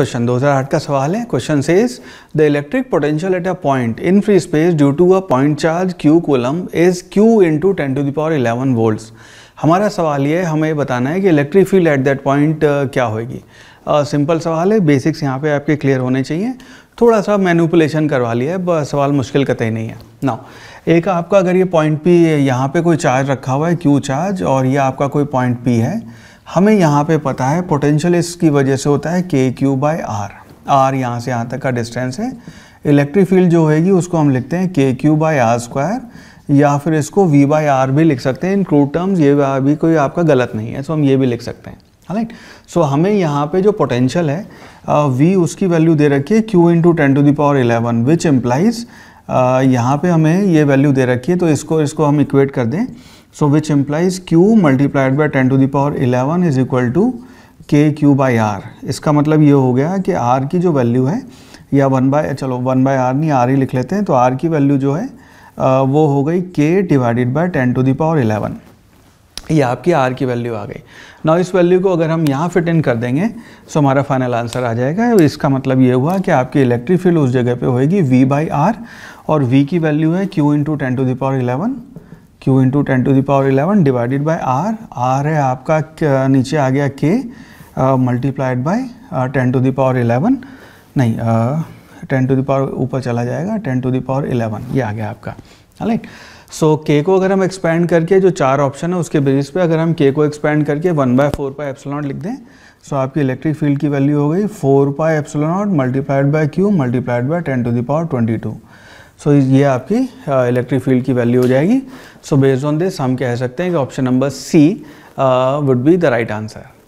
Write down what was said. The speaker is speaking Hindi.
क्वेश्चन 2008 का सवाल है question says the electric potential at a point in free space due to a point charge Q coulomb is Q into ten to the power eleven volt हमारा सवाल ये हमें बताना है कि electric field at that point क्या होगी सिंपल uh, सवाल है बेसिक्स यहाँ पे आपके क्लियर होने चाहिए थोड़ा सा मैनुपुलेशन करवा लिया है सवाल मुश्किल कतई नहीं है ना एक आपका अगर ये पॉइंट पी यहाँ पे कोई चार्ज रखा हुआ है क्यू चार्ज और ये आपका कोई पॉइंट पी है हमें यहाँ पे पता है पोटेंशियल इसकी वजह से होता है के क्यू बाई आर आर यहाँ से यहाँ तक का डिस्टेंस है इलेक्ट्रिक फील्ड जो होगी उसको हम लिखते हैं के क्यू बाई आर स्क्वायर या फिर इसको वी बाई आर भी लिख सकते हैं इन क्रूड टर्म्स ये भी कोई आपका गलत नहीं है सो हम ये भी लिख सकते हैं राइट सो हमें यहाँ पे जो पोटेंशियल है वी उसकी वैल्यू दे रखी है Q into ten to the power eleven which implies यहाँ पे हमें ये वैल्यू दे रखी है तो इसको इसको हम इक्वेट कर दें So which implies Q multiplied by 10 to the power 11 is equal to K Q by R इसका मतलब ये हो गया कि आर की जो वैल्यू है या वन बाय चलो वन बाय आर नहीं आर ही लिख लेते हैं तो आर की वैल्यू जो है वो हो गई K divided by ten to the power eleven ये आपकी आर की वैल्यू आ गई ना इस वैल्यू को अगर हम यहाँ फिट इन कर देंगे तो हमारा फाइनल आंसर आ जाएगा इसका मतलब ये हुआ कि आपकी इलेक्ट्रिक फील्ड उस जगह पे होएगी v बाई आर और v की वैल्यू है q into ten to the power eleven Q into ten to the power eleven divided by R R है आपका नीचे आ गया K multiplied by ten to the power eleven नहीं टेन टू दावर ऊपर चला जाएगा टेन टू दावर इलेवन ये आ गया आपका राइट सो के को अगर हम एक्सपेंड करके जो चार ऑप्शन है उसके बेसिस पे अगर हम के को एक्सपेंड करके one by four pi epsilon naught लिख दें सो so, आपकी इलेक्ट्रिक फील्ड की वैल्यू हो गई four pi epsilon naught multiplied by Q multiplied by ten to the power twenty two so so, ये आपकी इलेक्ट्रिक फील्ड की वैल्यू हो जाएगी सो बेस्ड ऑन दिस हम कह सकते हैं कि option number C would be the right answer